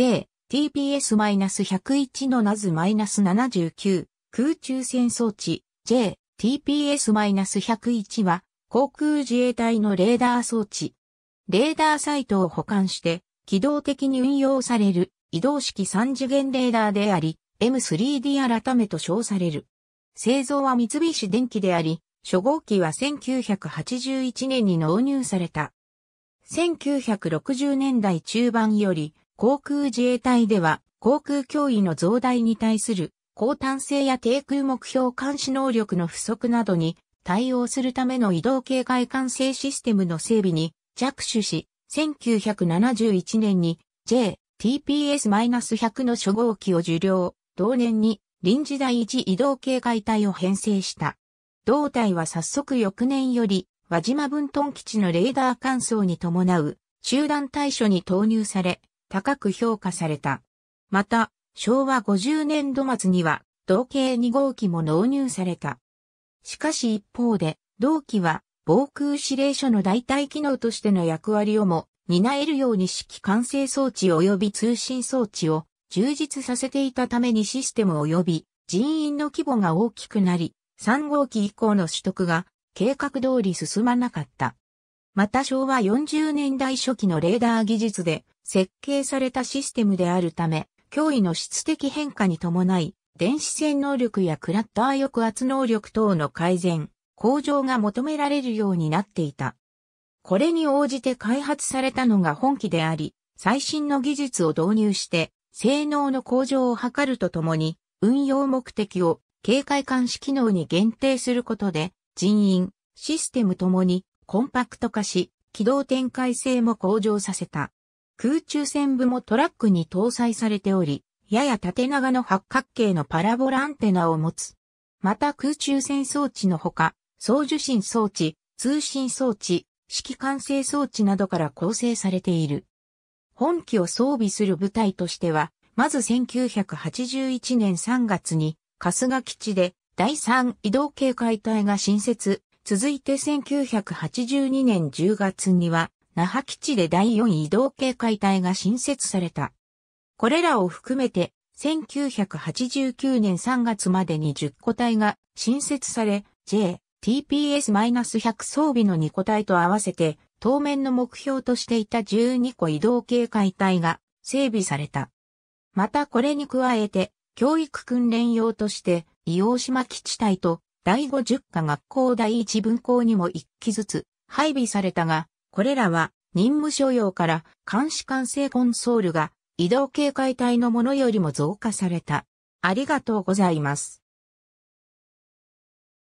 J、TPS-101 のナズ7 9空中戦装置 J、TPS-101 は航空自衛隊のレーダー装置。レーダーサイトを保管して機動的に運用される移動式三次元レーダーであり、M3D 改めと称される。製造は三菱電機であり、初号機は1981年に納入された。1960年代中盤より航空自衛隊では、航空脅威の増大に対する、高単性や低空目標監視能力の不足などに対応するための移動警戒管制システムの整備に着手し、1971年に JTPS-100 の初号機を受領、同年に臨時第一移動警戒隊を編成した。同隊は早速翌年より、輪島分屯基地のレーダー乾燥に伴う集団対処に投入され、高く評価された。また、昭和50年度末には、同型2号機も納入された。しかし一方で、同機は防空指令所の代替機能としての役割をも担えるように指揮管制装置及び通信装置を充実させていたためにシステム及び人員の規模が大きくなり、3号機以降の取得が計画通り進まなかった。また昭和40年代初期のレーダー技術で設計されたシステムであるため、脅威の質的変化に伴い、電子線能力やクラッター抑圧能力等の改善、向上が求められるようになっていた。これに応じて開発されたのが本機であり、最新の技術を導入して、性能の向上を図るとともに、運用目的を警戒監視機能に限定することで、人員、システムともにコンパクト化し、軌道展開性も向上させた。空中線部もトラックに搭載されており、やや縦長の八角形のパラボラアンテナを持つ。また空中戦装置のほか、送受信装置、通信装置、指揮管制装置などから構成されている。本機を装備する部隊としては、まず1981年3月に、春日基地で第3移動警戒隊が新設、続いて1982年10月には、那覇基地で第4移動警戒隊が新設された。これらを含めて、1989年3月までに10個隊が新設され、J、TPS-100 装備の2個隊と合わせて、当面の目標としていた12個移動警戒隊が整備された。またこれに加えて、教育訓練用として、伊黄島基地隊と第五十課学校第一分校にも一機ずつ配備されたが、これらは任務所用から監視管制コンソールが移動警戒隊のものよりも増加された。ありがとうございます。